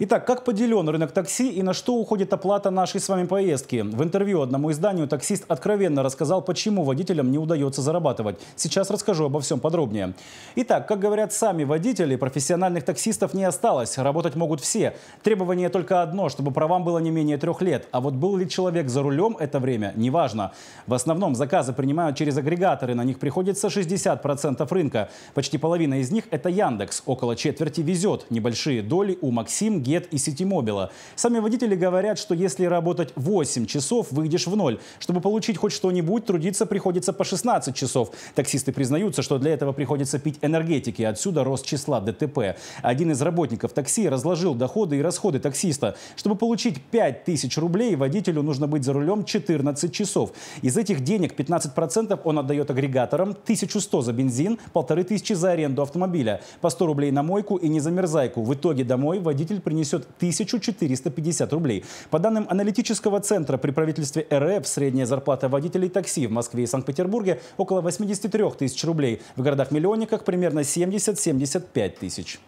Итак, как поделен рынок такси и на что уходит оплата нашей с вами поездки? В интервью одному изданию таксист откровенно рассказал, почему водителям не удается зарабатывать. Сейчас расскажу обо всем подробнее. Итак, как говорят сами водители, профессиональных таксистов не осталось. Работать могут все. Требование только одно, чтобы правам было не менее трех лет. А вот был ли человек за рулем это время, неважно. В основном заказы принимают через агрегаторы. На них приходится 60% рынка. Почти половина из них это Яндекс. Около четверти везет. Небольшие доли у Максим, Get и Ситимобила. Сами водители говорят, что если работать 8 часов, выйдешь в ноль. Чтобы получить хоть что-нибудь, трудиться приходится по 16 часов. Таксисты признаются, что для этого приходится пить энергетики. Отсюда рост числа ДТП. Один из работников такси разложил доходы и расходы таксиста. Чтобы получить 5000 рублей, водителю нужно быть за рулем 14 часов. Из этих денег 15% он отдает агрегаторам, 1100 за бензин, 1500 за аренду автомобиля, по 100 рублей на мойку и не замерзайку. В итоге домой водитель принес принесет 1450 рублей. По данным аналитического центра при правительстве РФ, средняя зарплата водителей такси в Москве и Санкт-Петербурге около 83 тысяч рублей. В городах-миллионниках примерно 70-75 тысяч.